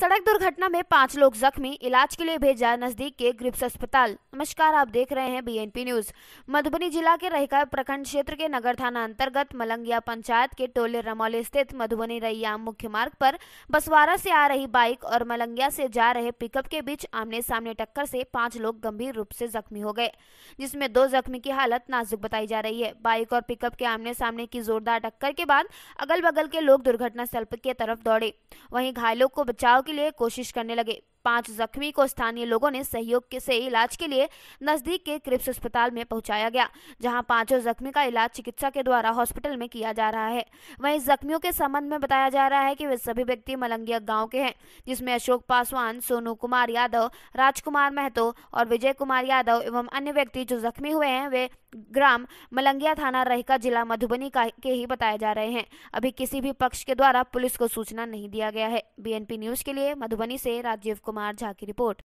सड़क दुर्घटना में पांच लोग जख्मी इलाज के लिए भेजा नजदीक के ग्रिप्स अस्पताल नमस्कार आप देख रहे हैं बीएनपी न्यूज मधुबनी जिला के रहकर प्रखंड क्षेत्र के नगर थाना अंतर्गत मलंगिया पंचायत के टोले रमौली स्थित मधुबनी रैयाम मुख्य मार्ग पर बसवारा से आ रही बाइक और मलंगिया से जा रहे पिकअप के बीच आमने सामने टक्कर से पांच लोग गंभीर रूप से जख्मी हो गए जिसमें दो जख्मी की हालत नाजुक बताई जा रही है बाइक और पिकअप के आमने सामने की जोरदार टक्कर के बाद अगल बगल के लोग दुर्घटना स्थल के तरफ दौड़े वही घायलों को बचाव के लिए कोशिश करने लगे पांच जख्मी को स्थानीय लोगों ने सहयोग से इलाज के लिए नजदीक के क्रिप्स अस्पताल में पहुंचाया गया जहां पांचों जख्मी का इलाज चिकित्सा के द्वारा हॉस्पिटल में किया जा रहा है वहीं जख्मियों के संबंध में बताया जा रहा है कि वे सभी व्यक्ति मलंगिया गांव के हैं जिसमें अशोक पासवान सोनू कुमार यादव राजकुमार महतो और विजय कुमार यादव एवं अन्य व्यक्ति जो जख्मी हुए हैं वे ग्राम मलंगिया थाना रहका जिला मधुबनी का के ही बताए जा रहे हैं अभी किसी भी पक्ष के द्वारा पुलिस को सूचना नहीं दिया गया है बीएनपी न्यूज के लिए मधुबनी से राजीव कुमार कुमार झा की रिपोर्ट